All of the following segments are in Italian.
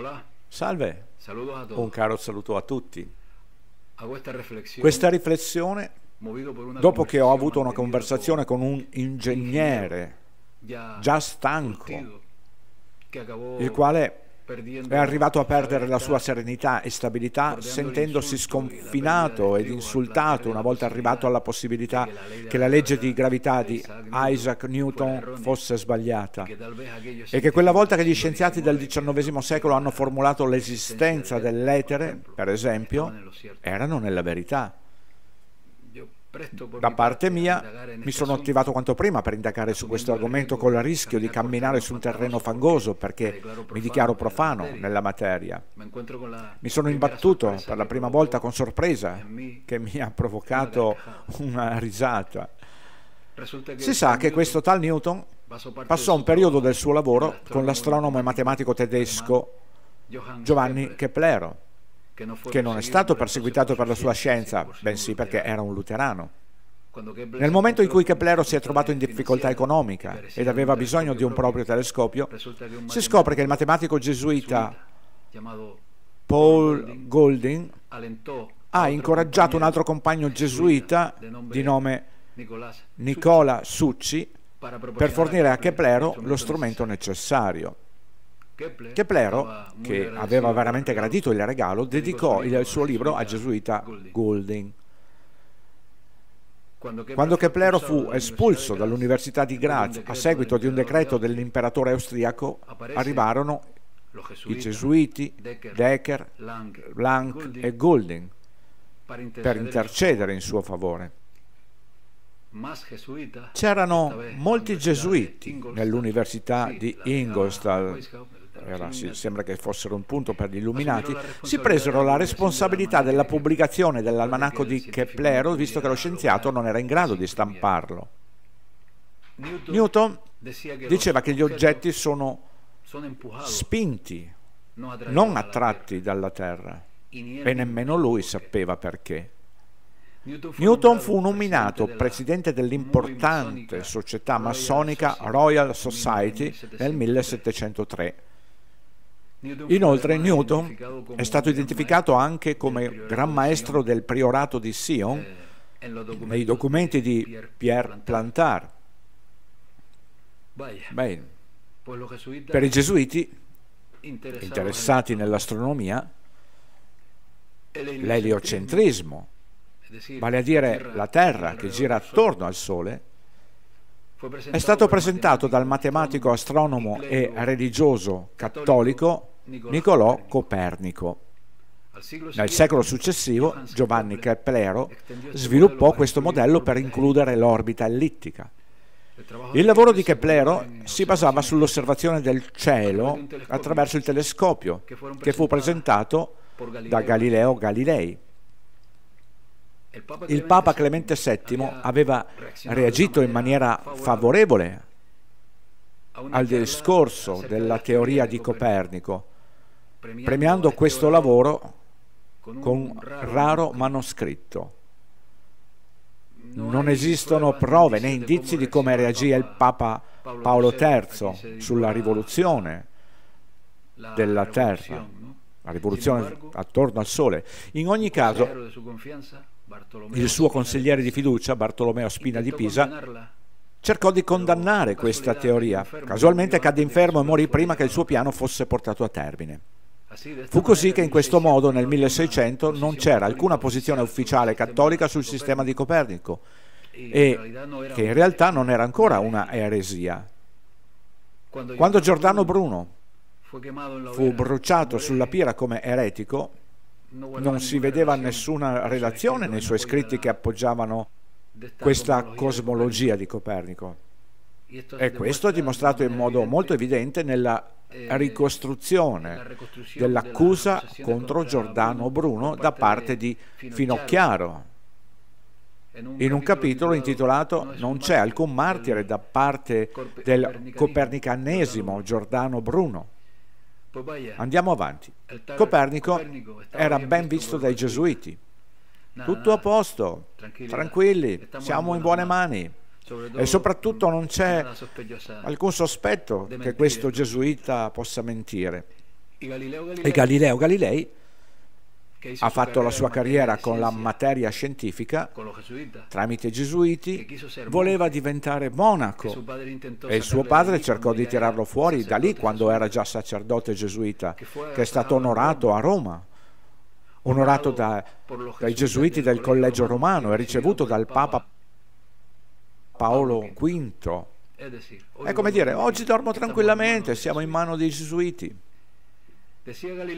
Hola. Salve. Un caro saluto a tutti. Questa riflessione, dopo che ho avuto una conversazione con un ingegnere già stanco, il quale è arrivato a perdere la sua serenità e stabilità sentendosi sconfinato ed insultato una volta arrivato alla possibilità che la legge di gravità di Isaac Newton fosse sbagliata e che quella volta che gli scienziati del XIX secolo hanno formulato l'esistenza dell'etere, per esempio, erano nella verità. Da parte mia mi sono attivato quanto prima per indagare su questo argomento con il rischio di camminare su un terreno fangoso perché mi dichiaro profano nella materia. Mi sono imbattuto per la prima volta con sorpresa che mi ha provocato una risata. Si sa che questo tal Newton passò un periodo del suo lavoro con l'astronomo e matematico tedesco Giovanni Keplero che non è stato perseguitato per la sua scienza, bensì perché era un luterano. Nel momento in cui Keplero si è trovato in difficoltà economica ed aveva bisogno di un proprio telescopio, si scopre che il matematico gesuita Paul Golding ha incoraggiato un altro compagno gesuita di nome Nicola Succi per fornire a Keplero lo strumento necessario. Keplero, che aveva veramente gradito il regalo, dedicò il suo libro al Gesuita Golding. Quando Keplero fu espulso dall'Università di Graz a seguito di un decreto dell'imperatore austriaco, arrivarono i gesuiti Decker, Blank e Golding per intercedere in suo favore. C'erano molti gesuiti nell'università di Ingolstadt Ragazzi, sembra che fossero un punto per gli illuminati, si presero la responsabilità della pubblicazione dell'almanacco di Keplero, visto che lo scienziato eh. non era in grado di stamparlo. Newton diceva che gli certo oggetti sono spinti, non attratti dalla Terra, e nemmeno lui sapeva perché. Newton fu nominato presidente dell'importante società massonica Royal Society nel 1703 Inoltre Newton è stato identificato anche come Gran Maestro del Priorato di Sion nei documenti di Pierre Plantard. Beh, per i gesuiti interessati nell'astronomia, l'eliocentrismo, vale a dire la Terra che gira attorno al Sole, è stato presentato dal matematico, astronomo e religioso cattolico Niccolò Copernico. Nel secolo successivo Giovanni Keplero sviluppò questo modello per includere l'orbita ellittica. Il lavoro di Keplero si basava sull'osservazione del cielo attraverso il telescopio, che fu presentato da Galileo Galilei. Il Papa Clemente VII aveva reagito in maniera favorevole al discorso della teoria di Copernico premiando, premiando questo lavoro con un, con un raro, manoscritto. non esistono prove né indizi di come reagì il Papa Paolo III sulla rivoluzione della Terra, la rivoluzione attorno al Sole. In ogni caso, il suo consigliere di fiducia, Bartolomeo Spina di Pisa, cercò di condannare questa teoria. Casualmente cadde infermo e morì prima che il suo piano fosse portato a termine. Fu così che in questo modo nel 1600 non c'era alcuna posizione ufficiale cattolica sul sistema di Copernico e che in realtà non era ancora una eresia. Quando Giordano Bruno fu bruciato sulla pira come eretico, non si vedeva nessuna relazione nei suoi scritti che appoggiavano questa cosmologia di Copernico. E questo è dimostrato in modo molto evidente nella eh, ricostruzione dell'accusa contro Giordano Bruno da parte di Finocchiaro. In un capitolo intitolato Non c'è alcun martire da parte del copernicanesimo Giordano Bruno. Andiamo avanti. Copernico era ben visto dai gesuiti. Tutto a posto, tranquilli, eh. siamo in buone mani e soprattutto non c'è alcun sospetto che questo gesuita possa mentire. E Galileo Galilei ha fatto la sua carriera con la materia scientifica tramite i gesuiti, voleva diventare monaco e suo padre cercò di tirarlo fuori da lì quando era già sacerdote gesuita, che è stato onorato a Roma onorato da, dai gesuiti del collegio romano e ricevuto dal Papa Paolo V. È come dire, oggi dormo tranquillamente, siamo in mano dei gesuiti.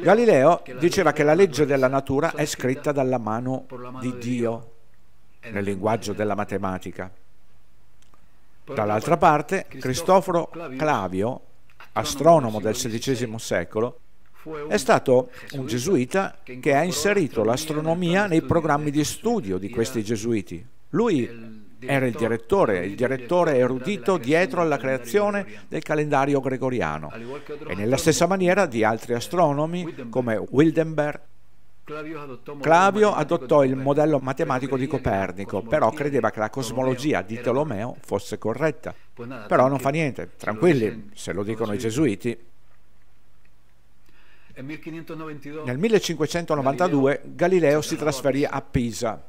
Galileo diceva che la legge della natura è scritta dalla mano di Dio, nel linguaggio della matematica. Dall'altra parte, Cristoforo Clavio, astronomo del XVI secolo, è stato un gesuita che ha inserito l'astronomia nei programmi di studio di questi gesuiti. Lui era il direttore, il direttore erudito dietro alla creazione del calendario gregoriano e nella stessa maniera di altri astronomi come Wildenberg Clavio adottò il modello matematico di Copernico, però credeva che la cosmologia di Tolomeo fosse corretta. Però non fa niente, tranquilli, se lo dicono i gesuiti. Nel 1592 Galileo si trasferì a Pisa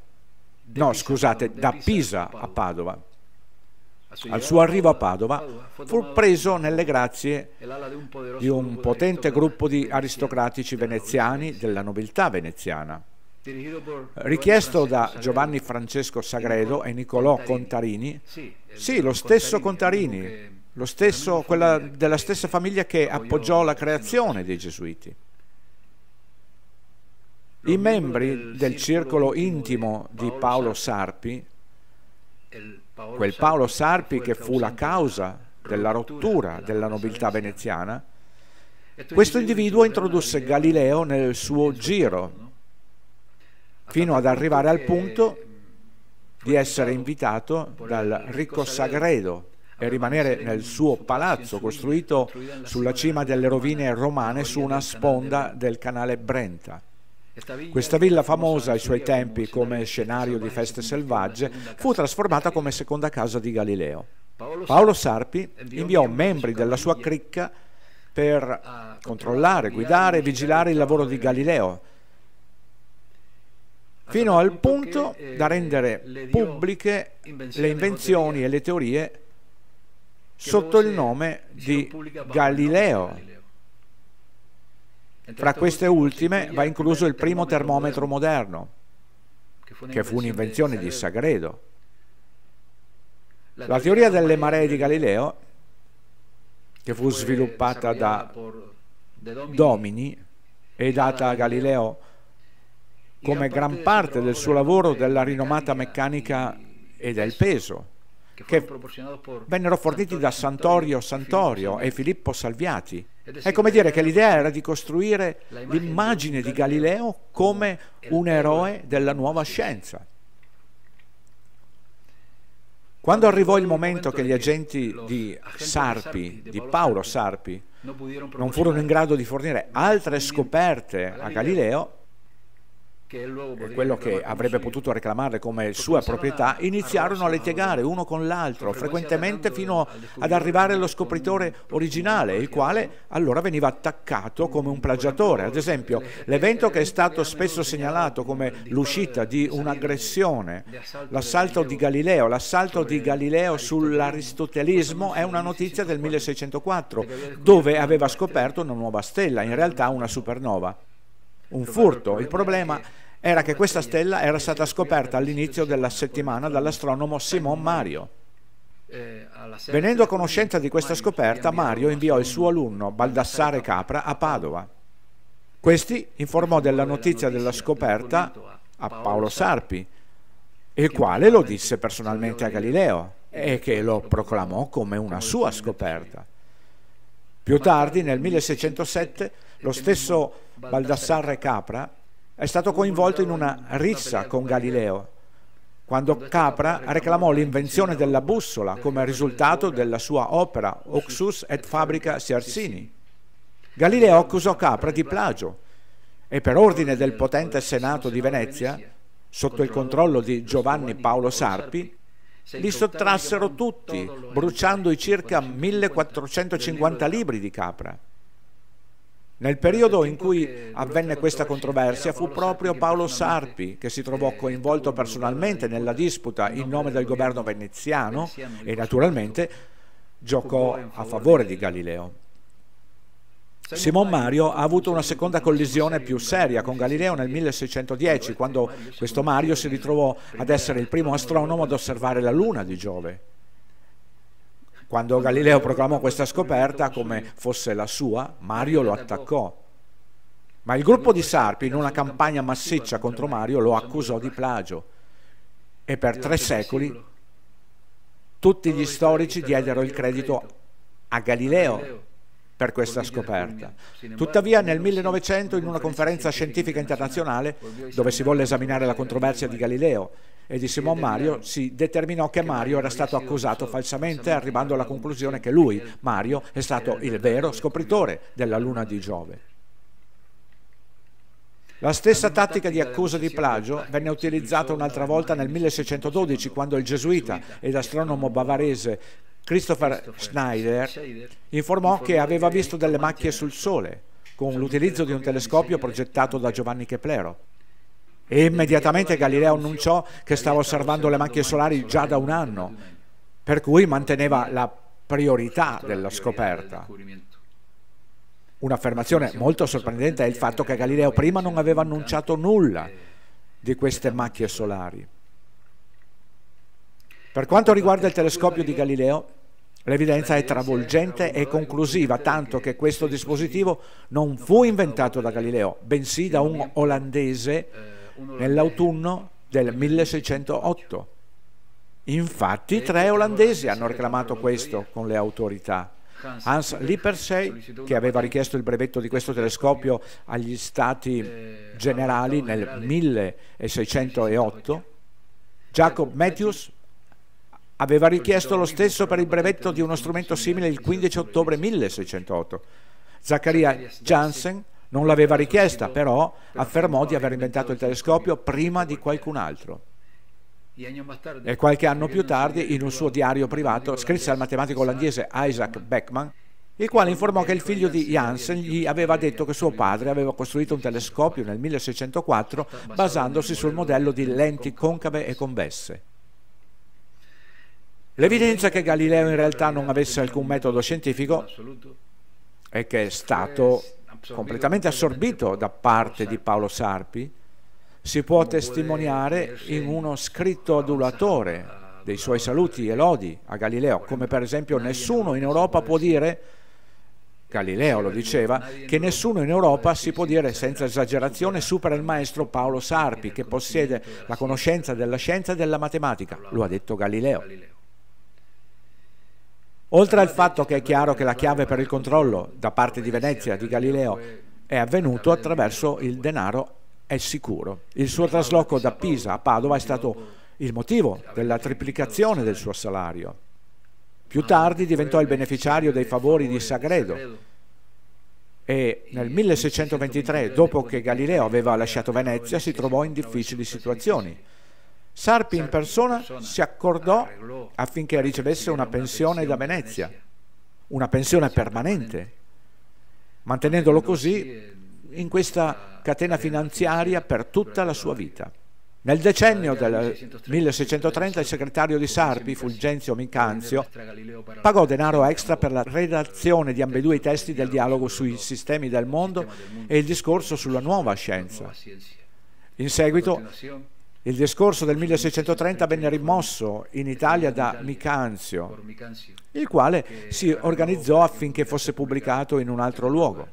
no scusate, da Pisa a Padova. Al suo arrivo a Padova fu preso nelle grazie di un potente gruppo di aristocratici veneziani della nobiltà veneziana. Richiesto da Giovanni Francesco Sagredo e Niccolò Contarini, sì, eh, lo stesso Contarini, lo stesso, della stessa famiglia che appoggiò la creazione dei Gesuiti. I membri del circolo intimo di Paolo Sarpi, quel Paolo Sarpi che fu la causa della rottura della nobiltà veneziana, questo individuo introdusse Galileo nel suo giro, fino ad arrivare al punto di essere invitato dal ricco Sagredo e rimanere nel suo palazzo costruito sulla cima delle rovine romane su una sponda del canale Brenta. Questa villa famosa ai suoi tempi come scenario di feste selvagge fu trasformata come seconda casa di Galileo. Paolo Sarpi inviò membri della sua cricca per controllare, guidare e vigilare il lavoro di Galileo, fino al punto eh, da rendere eh, pubbliche le invenzioni e le teorie sotto il nome di Galileo fra queste ultime va incluso il primo termometro moderno, che fu un'invenzione di Sagredo. La teoria delle maree di Galileo, che fu sviluppata da Domini e data a Galileo come gran parte del suo lavoro della rinomata meccanica e del peso, che vennero forniti da Santorio Santorio e Filippo Salviati, è come dire che l'idea era di costruire l'immagine di Galileo come un eroe della nuova scienza. Quando arrivò il momento che gli agenti di Sarpi, di Paolo Sarpi, non furono in grado di fornire altre scoperte a Galileo, che quello che avrebbe potuto reclamare come sua proprietà, iniziarono a litigare uno con l'altro, frequentemente fino ad arrivare allo scopritore originale, il quale allora veniva attaccato come un plagiatore. Ad esempio, eh, eh, l'evento che è eh, stato spesso segnalato come l'uscita di un'aggressione, l'assalto di Galileo, l'assalto di Galileo sull'aristotelismo è una notizia del 1604, dove aveva scoperto una nuova stella, in realtà una supernova un furto. Il problema era che questa stella era stata scoperta all'inizio della settimana dall'astronomo Simon Mario. Venendo a conoscenza di questa scoperta, Mario inviò il suo alunno Baldassare Capra a Padova. Questi informò della notizia della scoperta a Paolo Sarpi, il quale lo disse personalmente a Galileo e che lo proclamò come una sua scoperta. Più tardi, nel 1607, lo stesso Baldassarre Capra è stato coinvolto in una rissa con Galileo, quando Capra reclamò l'invenzione della bussola come risultato della sua opera Oxus et Fabrica Sersini. Galileo accusò Capra di plagio e per ordine del potente Senato di Venezia, sotto il controllo di Giovanni Paolo Sarpi, li sottrassero tutti, bruciando i circa 1450 libri di capra. Nel periodo in cui avvenne questa controversia fu proprio Paolo Sarpi che si trovò coinvolto personalmente nella disputa in nome del governo veneziano e naturalmente giocò a favore di Galileo. Simon Mario ha avuto una seconda collisione più seria con Galileo nel 1610, quando questo Mario si ritrovò ad essere il primo astronomo ad osservare la Luna di Giove. Quando Galileo proclamò questa scoperta come fosse la sua, Mario lo attaccò. Ma il gruppo di Sarpi, in una campagna massiccia contro Mario, lo accusò di plagio e per tre secoli tutti gli storici diedero il credito a Galileo per questa scoperta. Tuttavia nel 1900 in una conferenza scientifica internazionale dove si volle esaminare la controversia di Galileo e di Simon Mario si determinò che Mario era stato accusato falsamente arrivando alla conclusione che lui, Mario, è stato il vero scopritore della luna di Giove. La stessa tattica di accusa di plagio venne utilizzata un'altra volta nel 1612 quando il gesuita ed astronomo bavarese Christopher, Christopher Schneider, Schneider informò che aveva visto delle macchie sul Sole con l'utilizzo di un telescopio progettato da Giovanni Keplero. E immediatamente Galileo annunciò che stava osservando le macchie solari già da un anno, per cui manteneva la priorità della scoperta. Un'affermazione molto sorprendente è il fatto che Galileo prima non aveva annunciato nulla di queste macchie solari. Per quanto riguarda il telescopio di Galileo, l'evidenza è travolgente e conclusiva, tanto che questo dispositivo non fu inventato da Galileo, bensì da eh, eh, un olandese nell'autunno del 1608. Infatti tre olandesi hanno reclamato questo con le autorità. Hans Lippershey, che aveva richiesto il brevetto di questo telescopio eh, agli stati generali nel 1608, Jacob Matthews, aveva richiesto lo stesso per il brevetto di uno strumento simile il 15 ottobre 1608. Zaccaria Janssen non l'aveva richiesta, però affermò di aver inventato il telescopio prima di qualcun altro. E qualche anno più tardi, in un suo diario privato, scrisse al matematico olandese Isaac Beckman il quale informò che il figlio di Janssen gli aveva detto che suo padre aveva costruito un telescopio nel 1604 basandosi sul modello di lenti concave e convesse. L'evidenza che Galileo in realtà non avesse alcun metodo scientifico e che è stato completamente assorbito da parte di Paolo Sarpi si può testimoniare in uno scritto adulatore dei suoi saluti e lodi a Galileo, come per esempio nessuno in Europa può dire, Galileo lo diceva, che nessuno in Europa si può dire senza esagerazione supera il maestro Paolo Sarpi che possiede la conoscenza della scienza e della matematica, lo ha detto Galileo. Oltre al fatto che è chiaro che la chiave per il controllo da parte di Venezia, di Galileo, è avvenuto attraverso il denaro è sicuro. Il suo trasloco da Pisa a Padova è stato il motivo della triplicazione del suo salario. Più tardi diventò il beneficiario dei favori di Sagredo e nel 1623, dopo che Galileo aveva lasciato Venezia, si trovò in difficili situazioni. Sarpi in persona si accordò ah, affinché ricevesse una pensione da Venezia, una pensione permanente, mantenendolo così eh, in questa catena finanziaria per tutta la sua vita. Nel decennio del 1630 il segretario di Sarpi, Fulgenzio Mincanzio, pagò denaro extra per la redazione di ambedue i testi del dialogo sui sistemi del mondo e il discorso sulla nuova scienza. In seguito il discorso del 1630 venne rimosso in Italia da Micanzio, il quale si organizzò affinché fosse pubblicato in un altro luogo.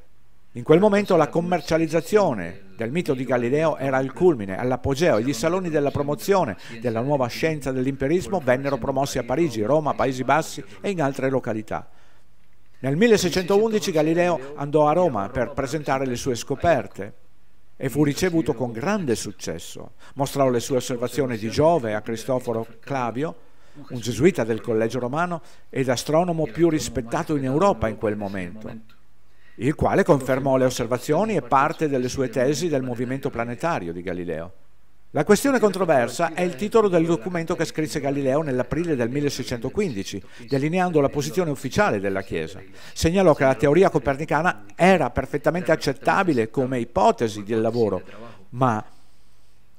In quel momento la commercializzazione del mito di Galileo era al culmine, all'apogeo e gli saloni della promozione della nuova scienza dell'imperismo vennero promossi a Parigi, Roma, Paesi Bassi e in altre località. Nel 1611 Galileo andò a Roma per presentare le sue scoperte e fu ricevuto con grande successo. Mostrò le sue osservazioni di Giove a Cristoforo Clavio, un gesuita del Collegio Romano ed astronomo più rispettato in Europa in quel momento, il quale confermò le osservazioni e parte delle sue tesi del movimento planetario di Galileo. La questione controversa è il titolo del documento che scrisse Galileo nell'aprile del 1615, delineando la posizione ufficiale della Chiesa. Segnalò che la teoria copernicana era perfettamente accettabile come ipotesi del lavoro, ma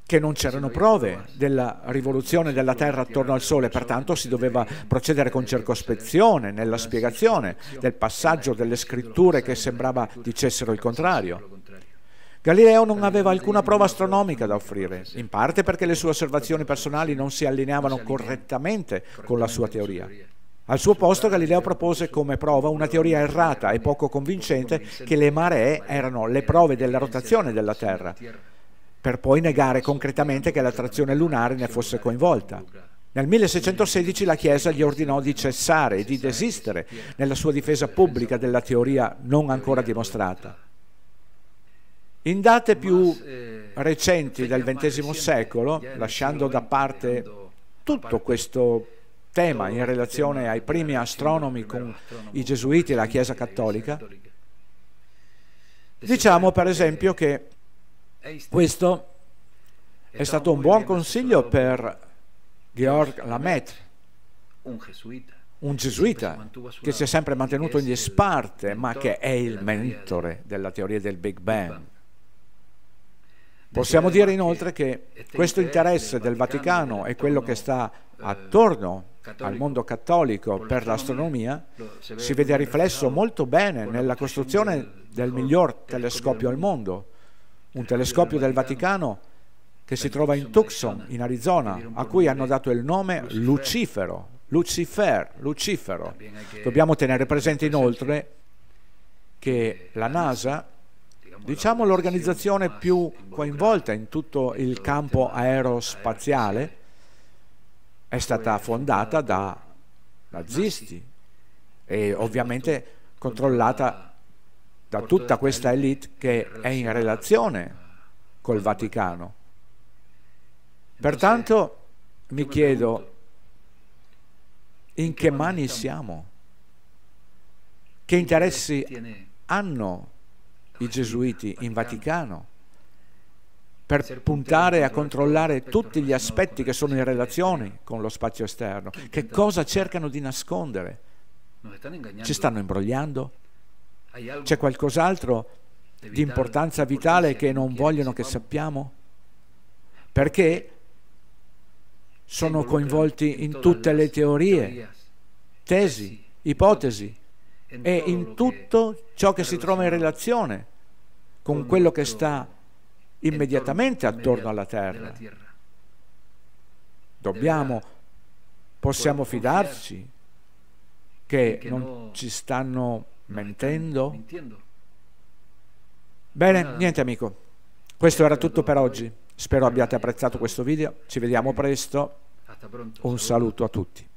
che non c'erano prove della rivoluzione della Terra attorno al Sole, pertanto si doveva procedere con circospezione nella spiegazione del passaggio delle scritture che sembrava dicessero il contrario. Galileo non aveva alcuna prova astronomica da offrire, in parte perché le sue osservazioni personali non si allineavano correttamente con la sua teoria. Al suo posto Galileo propose come prova una teoria errata e poco convincente che le maree erano le prove della rotazione della Terra, per poi negare concretamente che l'attrazione lunare ne fosse coinvolta. Nel 1616 la Chiesa gli ordinò di cessare e di desistere nella sua difesa pubblica della teoria non ancora dimostrata. In date più recenti del XX secolo, lasciando da parte tutto questo tema in relazione ai primi astronomi con i gesuiti e la Chiesa Cattolica, diciamo per esempio che questo è stato un buon consiglio per Georg Lamaitre, un gesuita che si è sempre mantenuto in disparte, ma che è il mentore della teoria del Big Bang Possiamo dire inoltre che questo interesse del Vaticano e quello che sta eh, attorno al mondo cattolico per l'astronomia si vede riflesso molto bene nella costruzione del miglior telescopio al mondo, cioè un telescopio del Vaticano che si trova in Tucson, in Arizona, a cui hanno dato il nome Lucifero, Lucifer, Lucifero. Dobbiamo tenere presente inoltre che la eh, NASA diciamo l'organizzazione più coinvolta in tutto il campo aerospaziale, è stata fondata da nazisti e ovviamente controllata da tutta questa elite che è in relazione col Vaticano. Pertanto mi chiedo in che mani siamo, che interessi hanno i gesuiti in Vaticano per puntare a controllare tutti gli aspetti che sono in relazione con lo spazio esterno. Che cosa cercano di nascondere? Ci stanno imbrogliando? C'è qualcos'altro di importanza vitale che non vogliono che sappiamo? Perché sono coinvolti in tutte le teorie, tesi, ipotesi e in tutto ciò che si trova in relazione con quello che sta immediatamente attorno alla terra. Dobbiamo, possiamo fidarci che non ci stanno mentendo? Bene, niente amico, questo era tutto per oggi. Spero abbiate apprezzato questo video, ci vediamo presto, un saluto a tutti.